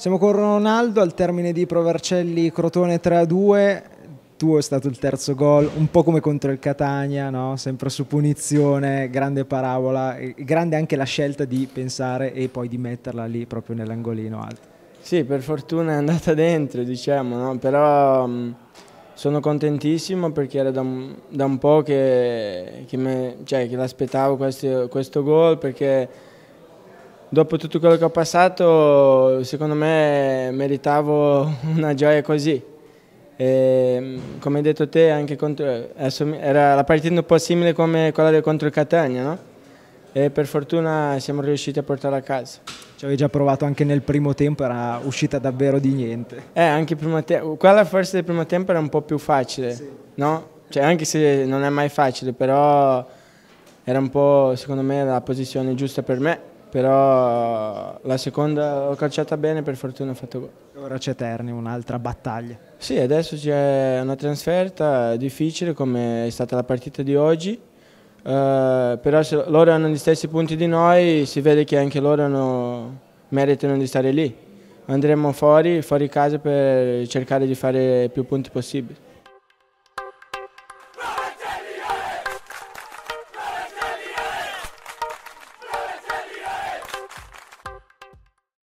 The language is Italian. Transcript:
Siamo con Ronaldo al termine di Provercelli Crotone 3-2. Tuo è stato il terzo gol, un po' come contro il Catania, no? sempre su punizione, grande parabola, grande anche la scelta di pensare e poi di metterla lì proprio nell'angolino alto. Sì, per fortuna è andata dentro, diciamo, no? però mh, mm, sono contentissimo perché era da, da un po' che, che, cioè, che l'aspettavo questo, questo gol perché dopo tutto quello che ho passato, secondo me meritavo una gioia così. E, come hai detto te, anche contro, eh, era la partita un po' simile come quella del contro il Catania, no? E per fortuna siamo riusciti a portarla a casa. Ci avevi già provato anche nel primo tempo, era uscita davvero di niente. Eh, anche il primo tempo. Quella forse del primo tempo era un po' più facile, sì. no? Cioè, anche se non è mai facile, però era un po', secondo me, la posizione giusta per me però la seconda l'ho calciata bene, per fortuna ho fatto gol. Ora c'è Terni, un'altra battaglia. Sì, adesso c'è una trasferta difficile come è stata la partita di oggi, uh, però se loro hanno gli stessi punti di noi si vede che anche loro hanno, meritano di stare lì. Andremo fuori, fuori casa per cercare di fare più punti possibili.